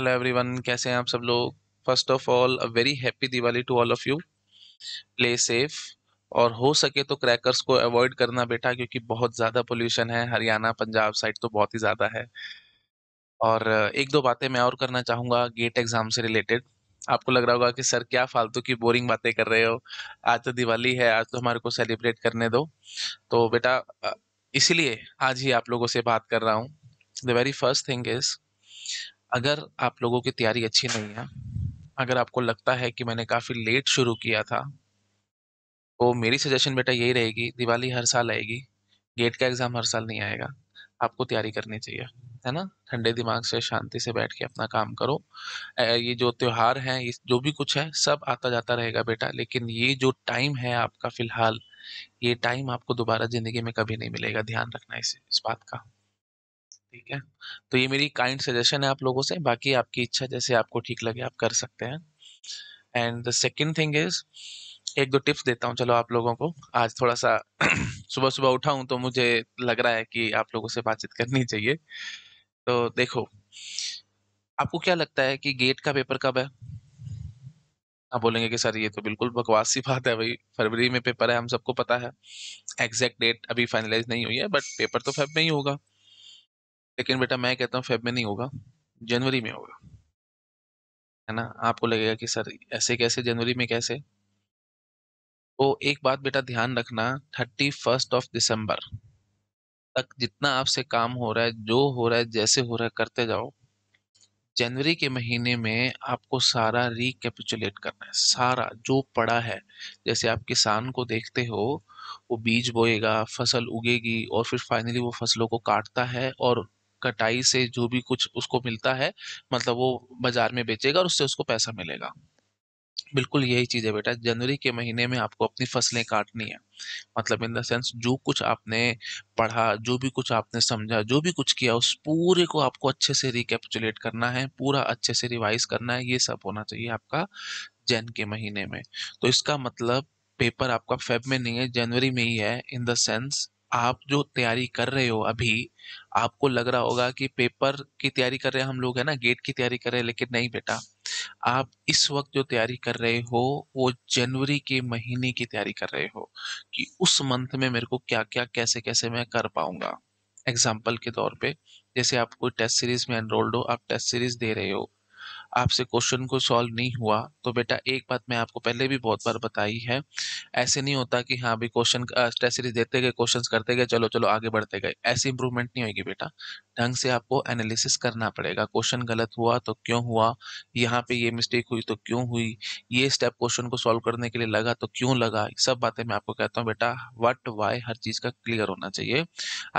Hello everyone कैसे हैं आप सब लोग first of all a very happy Diwali to all of you play safe और हो सके तो क्रैकर्स को अवॉइड करना बेटा क्योंकि बहुत ज़्यादा पोल्यूशन है हरियाणा पंजाब साइड तो बहुत ही ज़्यादा है और एक दो बातें मैं और करना चाहूँगा गेट एग्ज़ाम से रिलेटेड आपको लग रहा होगा कि सर क्या फालतू की बोरिंग बातें कर रहे हो आज तो दिवाली है आज तो हमारे को सेलिब्रेट करने दो तो बेटा इसीलिए आज ही आप लोगों से बात कर रहा हूँ the very first thing is अगर आप लोगों की तैयारी अच्छी नहीं है अगर आपको लगता है कि मैंने काफ़ी लेट शुरू किया था तो मेरी सजेशन बेटा यही रहेगी दिवाली हर साल आएगी गेट का एग्ज़ाम हर साल नहीं आएगा आपको तैयारी करनी चाहिए है ना ठंडे दिमाग से शांति से बैठ के अपना काम करो ये जो त्यौहार हैं ये जो भी कुछ है सब आता जाता रहेगा बेटा लेकिन ये जो टाइम है आपका फ़िलहाल ये टाइम आपको दोबारा ज़िंदगी में कभी नहीं मिलेगा ध्यान रखना इस इस बात का ठीक है तो ये मेरी काइंड सजेशन है आप लोगों से बाकी आपकी इच्छा जैसे आपको ठीक लगे आप कर सकते हैं and the second thing is एक दो टिप्स देता हूँ चलो आप लोगों को आज थोड़ा सा सुबह सुबह उठा हूँ तो मुझे लग रहा है कि आप लोगों से बातचीत करनी चाहिए तो देखो आपको क्या लगता है कि गेट का पेपर कब है आप बोलेंगे कि सर ये तो बिल्कुल बकवास सी बात है भाई फरवरी में पेपर है हम सबको पता है एग्जैक्ट डेट अभी फाइनलाइज नहीं हुई है बट पेपर तो फेब में ही होगा लेकिन बेटा मैं कहता हूँ फेब में नहीं होगा जनवरी में होगा है ना आपको लगेगा कि सर ऐसे कैसे जनवरी में कैसे तो एक बात बेटा ध्यान रखना थर्टी फर्स्ट ऑफ दिसंबर तक जितना आपसे काम हो रहा है जो हो रहा है जैसे हो रहा है करते जाओ जनवरी के महीने में आपको सारा रिकेपिचुलेट करना है सारा जो पड़ा है जैसे आप किसान को देखते हो वो बीज बोएगा फसल उगेगी और फिर फाइनली वो फसलों को काटता है और कटाई से जो भी कुछ उसको मिलता है मतलब वो बाजार में बेचेगा और उससे उसको पैसा मिलेगा बिल्कुल यही चीज़ है बेटा जनवरी के महीने में आपको अपनी फसलें काटनी है मतलब इन द सेंस जो कुछ आपने पढ़ा जो भी कुछ आपने समझा जो भी कुछ किया उस पूरे को आपको अच्छे से रिकेपचुलेट करना है पूरा अच्छे से रिवाइज करना है ये सब होना चाहिए आपका जैन के महीने में तो इसका मतलब पेपर आपका फेब में नहीं है जनवरी में ही है इन द सेंस आप जो तैयारी कर रहे हो अभी आपको लग रहा होगा कि पेपर की तैयारी कर रहे हैं हम लोग है ना गेट की तैयारी कर रहे हैं लेकिन नहीं बेटा आप इस वक्त जो तैयारी कर रहे हो वो जनवरी के महीने की तैयारी कर रहे हो कि उस मंथ में मेरे को क्या क्या कैसे कैसे मैं कर पाऊंगा एग्जाम्पल के तौर पे जैसे आप कोई टेस्ट सीरीज में एनरोल्ड हो आप टेस्ट सीरीज दे रहे हो आपसे क्वेश्चन को सॉल्व नहीं हुआ तो बेटा एक बात मैं आपको पहले भी बहुत बार बताई है ऐसे नहीं होता कि हाँ अभी क्वेश्चन टेस्ट सीरीज देते गए क्वेश्चंस करते गए चलो चलो आगे बढ़ते गए ऐसी इंप्रूवमेंट नहीं होगी बेटा ढंग से आपको एनालिसिस करना पड़ेगा क्वेश्चन गलत हुआ तो क्यों हुआ यहाँ पे ये मिस्टेक हुई तो क्यों हुई ये स्टेप क्वेश्चन को सॉल्व करने के लिए लगा तो क्यों लगा सब बातें मैं आपको कहता हूँ बेटा वट वाई हर चीज का क्लियर होना चाहिए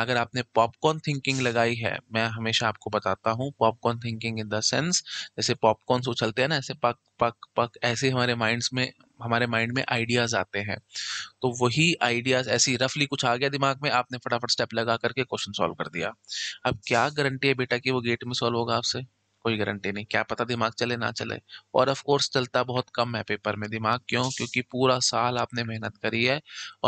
अगर आपने पॉपकॉर्न थिंकिंग लगाई है मैं हमेशा आपको बताता हूँ popcorn thinking in the sense जैसे पॉपकॉर्न उछलते हैं ना ऐसे पक पक पक ऐसे हमारे माइंड्स में हमारे माइंड में आइडियाज़ आते हैं तो वही आइडियाज़ ऐसी रफली कुछ आ गया दिमाग में आपने फटाफट स्टेप लगा करके क्वेश्चन सॉल्व कर दिया अब क्या गारंटी है बेटा कि वो गेट में सॉल्व होगा आपसे कोई गारंटी नहीं क्या पता दिमाग चले ना चले और ऑफ कोर्स चलता बहुत कम है पेपर में दिमाग क्यों क्योंकि पूरा साल आपने मेहनत करी है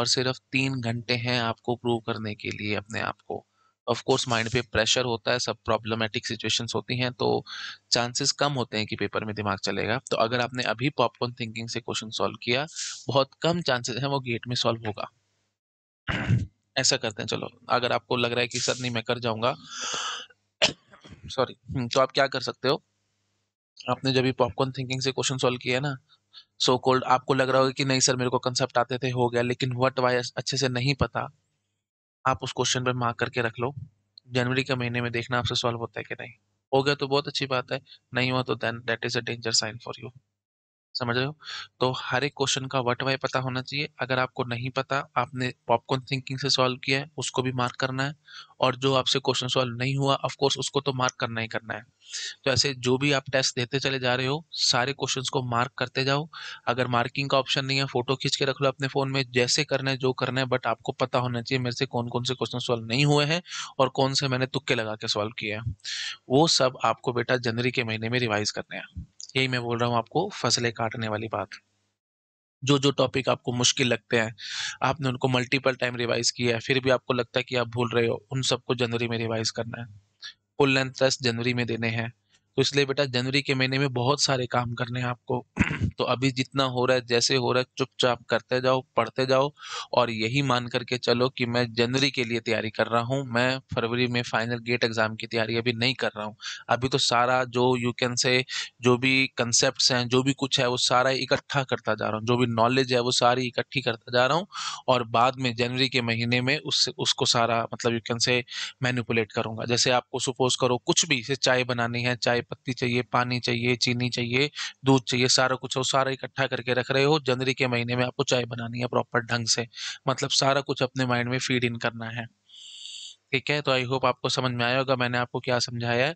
और सिर्फ तीन घंटे हैं आपको प्रूव करने के लिए अपने आप को ऑफ कोर्स माइंड पे प्रेशर होता है सब प्रॉब्लमेटिक सिचुएशन होती हैं तो चांसेस कम होते हैं कि पेपर में दिमाग चलेगा तो अगर आपने अभी पॉपकॉर्न थिंकिंग से क्वेश्चन सॉल्व किया बहुत कम चांसेस हैं वो गेट में सॉल्व होगा ऐसा करते हैं चलो अगर आपको लग रहा है कि सर नहीं मैं कर जाऊंगा सॉरी तो आप क्या कर सकते हो आपने जब भी पॉपकॉर्न थिंकिंग से क्वेश्चन सॉल्व किया ना सो so कोल्ड आपको लग रहा होगा कि नहीं सर मेरे को कंसेप्ट आते थे हो गया लेकिन व्हाट वाई अच्छे से नहीं पता आप उस क्वेश्चन पर मार्क करके रख लो जनवरी के महीने में देखना आपसे सॉल्व होता है कि नहीं हो गया तो बहुत अच्छी बात है नहीं हुआ तो then that is a danger sign for you समझ रहे हो तो हर एक क्वेश्चन का वट वाई पता होना चाहिए अगर आपको नहीं पता आपने पॉपकॉर्न थिंकिंग से सॉल्व किया है उसको भी मार्क करना है और जो आपसे क्वेश्चन सॉल्व नहीं हुआ कोर्स उसको तो मार्क करना ही करना है तो ऐसे जो भी आप टेस्ट देते चले जा रहे हो सारे क्वेश्चंस को मार्क करते जाओ अगर मार्किंग का ऑप्शन नहीं है फोटो खींच के रख लो अपने फ़ोन में जैसे करना है जो करना है बट आपको पता होना चाहिए मेरे से कौन कौन से क्वेश्चन सॉल्व नहीं हुए हैं और कौन से मैंने तुक्के लगा के सॉल्व किए हैं वो सब आपको बेटा जनवरी के महीने में रिवाइज करने हैं यही मैं बोल रहा हूँ आपको फसलें काटने वाली बात जो जो टॉपिक आपको मुश्किल लगते हैं आपने उनको मल्टीपल टाइम रिवाइज किया है फिर भी आपको लगता है कि आप भूल रहे हो उन सबको जनवरी में रिवाइज करना है फुल लेंथ टेस्ट जनवरी में देने हैं तो इसलिए बेटा जनवरी के महीने में बहुत सारे काम करने हैं आपको तो अभी जितना हो रहा है जैसे हो रहा है चुपचाप करते जाओ पढ़ते जाओ और यही मान करके चलो कि मैं जनवरी के लिए तैयारी कर रहा हूँ मैं फरवरी में फाइनल गेट एग्जाम की तैयारी अभी नहीं कर रहा हूँ अभी तो सारा जो यू कैन से जो भी कंसेप्ट हैं जो भी कुछ है वो सारा इकट्ठा करता जा रहा हूँ जो भी नॉलेज है वो सारी इकट्ठी करता जा रहा हूँ और बाद में जनवरी के महीने में उससे उसको सारा मतलब यू कैन से मैनिपुलेट करूँगा जैसे आपको सपोज करो कुछ भी जैसे चाय बनानी है चाय पत्ती चाहिए पानी चाहिए चीनी चाहिए दूध चाहिए सारा कुछ हो सारा इकट्ठा करके रख रहे हो जनवरी के महीने में आपको चाय बनानी है प्रॉपर ढंग से मतलब सारा कुछ अपने माइंड में फीड इन करना है ठीक है तो आई होप आपको समझ में आया होगा मैंने आपको क्या समझाया है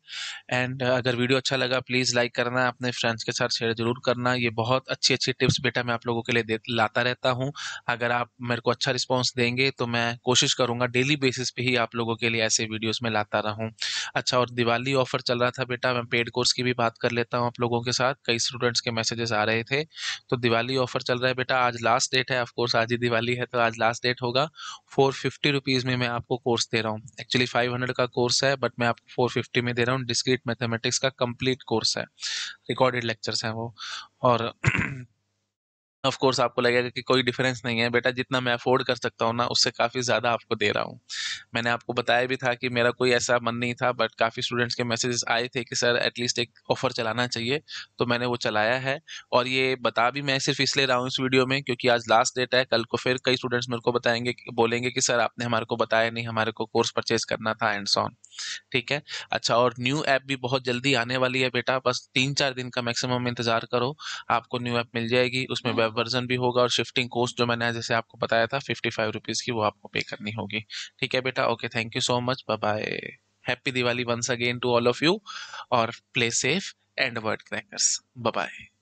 एंड अगर वीडियो अच्छा लगा प्लीज़ लाइक करना अपने फ्रेंड्स के साथ शेयर जरूर करना ये बहुत अच्छी अच्छी टिप्स बेटा मैं आप लोगों के लिए लाता रहता हूँ अगर आप मेरे को अच्छा रिस्पॉन्स देंगे तो मैं कोशिश करूँगा डेली बेसिस पे ही आप लोगों के लिए ऐसे वीडियोज़ में लाता रहूँ अच्छा और दिवाली ऑफर चल रहा था बेटा मैं पेड कोर्स की भी बात कर लेता हूँ आप लोगों के साथ कई स्टूडेंट्स के मैसेजेस आ रहे थे तो दिवाली ऑफर चल रहा है बेटा आज लास्ट डेट है ऑफकोर्स आज ही दिवाली है तो आज लास्ट डेट होगा फोर फिफ्टी रुपीज़ में मैं आपको कोर्स दे रहा हूँ एक्चुअली 500 का कोर्स है बट मैं आपको 450 में दे रहा हूँ डिस्क्रीट मैथमेटिक्स का कंप्लीट कोर्स है रिकॉर्डेड लेक्चर्स हैं वो और ऑफ कोर्स आपको लगेगा कि कोई डिफरेंस नहीं है बेटा जितना मैं अफोर्ड कर सकता हूँ ना उससे काफ़ी ज़्यादा आपको दे रहा हूँ मैंने आपको बताया भी था कि मेरा कोई ऐसा मन नहीं था बट काफ़ी स्टूडेंट्स के मैसेजेस आए थे कि सर एटलीस्ट एक ऑफ़र चलाना चाहिए तो मैंने वो चलाया है और ये बता भी मैं सिर्फ इसलिए रहा हूँ इस वीडियो में क्योंकि आज लास्ट डेट है कल को फिर कई स्टूडेंट्स मेरे को बताएंगे बोलेंगे कि सर आपने हमारे को बताया नहीं हमारे को कोर्स परचेज करना था एंड सॉन ठीक है अच्छा और न्यू ऐप भी बहुत जल्दी आने वाली है बेटा बस तीन चार दिन का मैक्सिमम इंतजार करो आपको न्यू ऐप मिल जाएगी उसमें वेब हम्म। वर्जन भी होगा और शिफ्टिंग कोस्ट जो मैंने जैसे आपको बताया था फिफ्टी फाइव रुपीज़ की वो आपको पे करनी होगी ठीक है बेटा okay thank you so much bye happy Diwali once again to all of you और play safe and avoid crackers bye